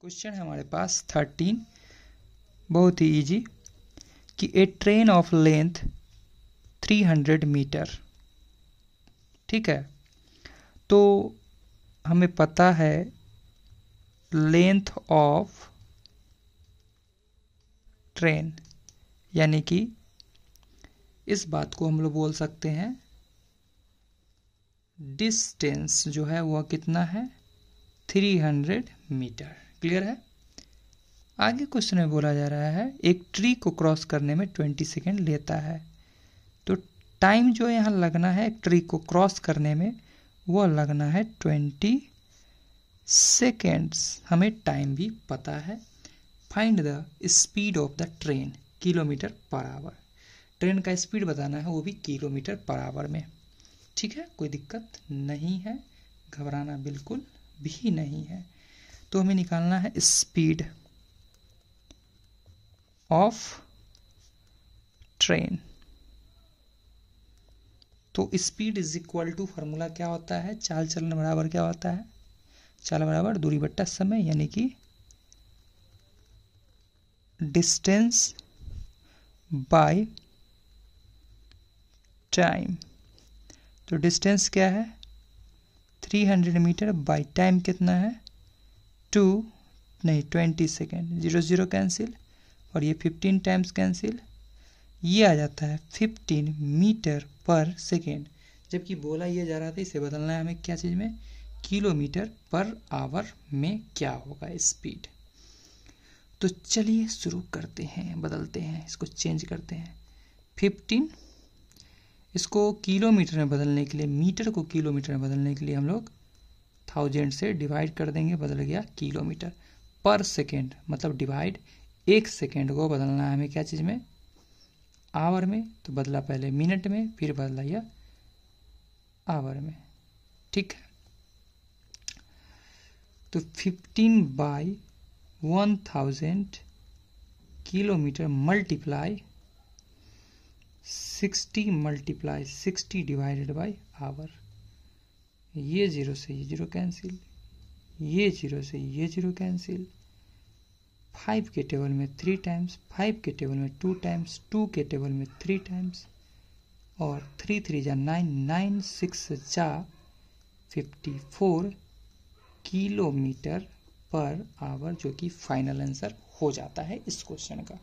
question है हमारे पास thirteen बहुत ही इजी कि a train of length three hundred metre ठीक है तो हमें पता है लेंथ ऑफ ट्रेन यानी कि इस बात को हम लोग बोल सकते हैं डिस्टेंस जो है वह कितना है थ्री हंड्रेड मीटर क्लियर है आगे क्वेश्चन में बोला जा रहा है एक ट्री को क्रॉस करने में ट्वेंटी सेकेंड लेता है तो टाइम जो यहाँ लगना है ट्री को क्रॉस करने में वह लगना है ट्वेंटी सेकेंड्स हमें टाइम भी पता है find the speed of the train kilometre per hour train का स्पीड बताना है वो भी किलोमीटर पर आवर में ठीक है कोई दिक्कत नहीं है घबराना बिल्कुल भी नहीं है तो हमें निकालना है स्पीड ऑफ ट्रेन तो speed is equal to formula क्या होता है चाल चलन बराबर क्या होता है चाल बराबर दूरी बट्टा समय यानी कि डिस्टेंस बाय टाइम तो डिस्टेंस क्या है 300 मीटर बाय टाइम कितना है टू नहीं twenty second zero zero cancel और ये फिफ्टीन टाइम्स कैंसिल ये आ जाता है फिफ्टीन मीटर पर सेकेंड जबकि बोला ये जा रहा था इसे बदलना है हमें क्या चीज़ में किलोमीटर पर आवर में क्या होगा स्पीड तो चलिए शुरू करते हैं बदलते हैं इसको चेंज करते हैं फिफ्टीन इसको किलोमीटर में बदलने के लिए मीटर को किलोमीटर में बदलने के लिए हम लोग थाउजेंड से डिवाइड कर देंगे बदल गया किलोमीटर पर सेकेंड मतलब डिवाइड एक सेकेंड को बदलना है हमें क्या चीज़ में आवर में तो बदला पहले मिनट में फिर बदला यह आवर में ठीक है तो fifteen by one thousand kilometre multiply sixty multiply sixty divided by hour ये जीरो से ये जीरो कैंसिल ये जीरो से ये जीरो कैंसिल फाइव के टेबल में थ्री टाइम्स फाइव के टेबल में टू टाइम्स टू के टेबल में थ्री टाइम्स और थ्री थ्री जा नाइन नाइन सिक्स जा fifty four kilometre per hour जो कि फाइनल आंसर हो जाता है इस क्वेश्चन का